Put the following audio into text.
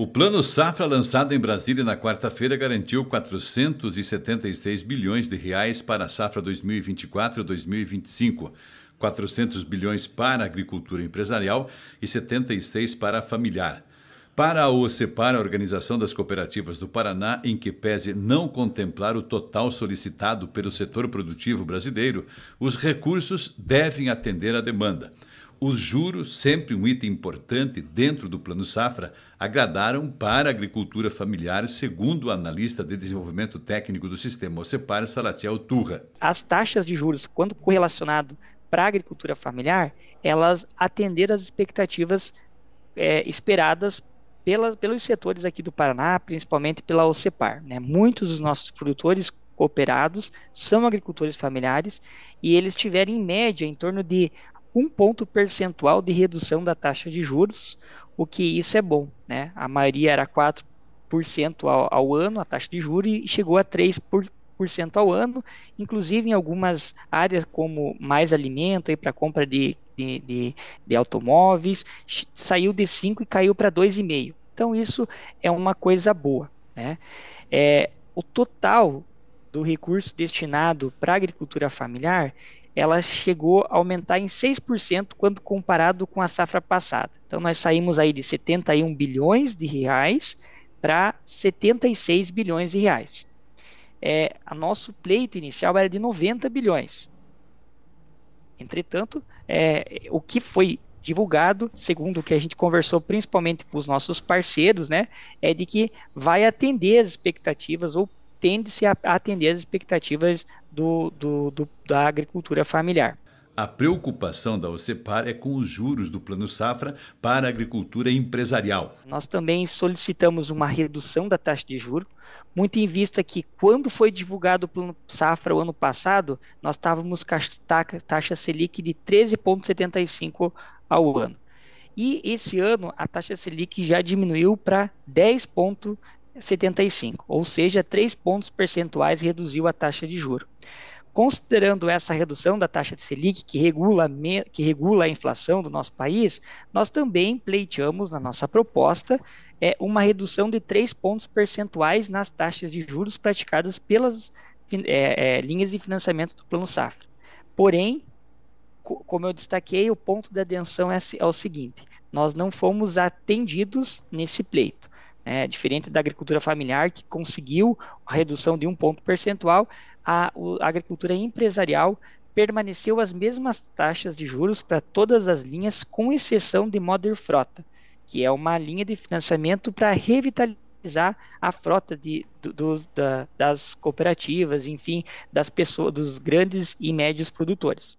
O Plano Safra, lançado em Brasília na quarta-feira, garantiu 476 bilhões de reais para a safra 2024-2025, 400 bilhões para a agricultura empresarial e 76 para a familiar. Para a CEPAR, a Organização das Cooperativas do Paraná, em que pese não contemplar o total solicitado pelo setor produtivo brasileiro, os recursos devem atender à demanda. Os juros, sempre um item importante dentro do Plano Safra, agradaram para a agricultura familiar, segundo o analista de desenvolvimento técnico do sistema OCEPAR, Salatiel Turra. As taxas de juros, quando correlacionado para a agricultura familiar, elas atenderam às expectativas é, esperadas pelos setores aqui do Paraná, principalmente pela OCEPAR. Né? Muitos dos nossos produtores cooperados são agricultores familiares e eles tiveram em média em torno de um ponto percentual de redução da taxa de juros, o que isso é bom. Né? A maioria era 4% ao, ao ano, a taxa de juros, e chegou a 3% por, cento ao ano, inclusive em algumas áreas como mais alimento para compra de, de, de, de automóveis, saiu de 5% e caiu para 2,5%. Então isso é uma coisa boa. Né? É, o total do recurso destinado para agricultura familiar, ela chegou a aumentar em 6% quando comparado com a safra passada. Então nós saímos aí de 71 bilhões de reais para 76 bilhões de reais. É, a nosso pleito inicial era de 90 bilhões. Entretanto, é, o que foi divulgado, segundo o que a gente conversou principalmente com os nossos parceiros, né, é de que vai atender as expectativas ou tende-se a atender às expectativas do, do, do, da agricultura familiar. A preocupação da OCEPAR é com os juros do Plano Safra para a agricultura empresarial. Nós também solicitamos uma redução da taxa de juros, muito em vista que, quando foi divulgado o Plano Safra o ano passado, nós estávamos com a taxa Selic de 13,75% ao ano. E esse ano a taxa Selic já diminuiu para 10,75%. 75, ou seja, 3 pontos percentuais reduziu a taxa de juro. Considerando essa redução da taxa de Selic, que regula, que regula a inflação do nosso país, nós também pleiteamos na nossa proposta é, uma redução de 3 pontos percentuais nas taxas de juros praticadas pelas é, é, linhas de financiamento do Plano Safra. Porém, co como eu destaquei, o ponto de atenção é, é o seguinte: nós não fomos atendidos nesse pleito. Né, diferente da agricultura familiar, que conseguiu a redução de um ponto percentual, a, a agricultura empresarial permaneceu as mesmas taxas de juros para todas as linhas, com exceção de Mother Frota, que é uma linha de financiamento para revitalizar a frota de, do, do, da, das cooperativas, enfim, das pessoas, dos grandes e médios produtores.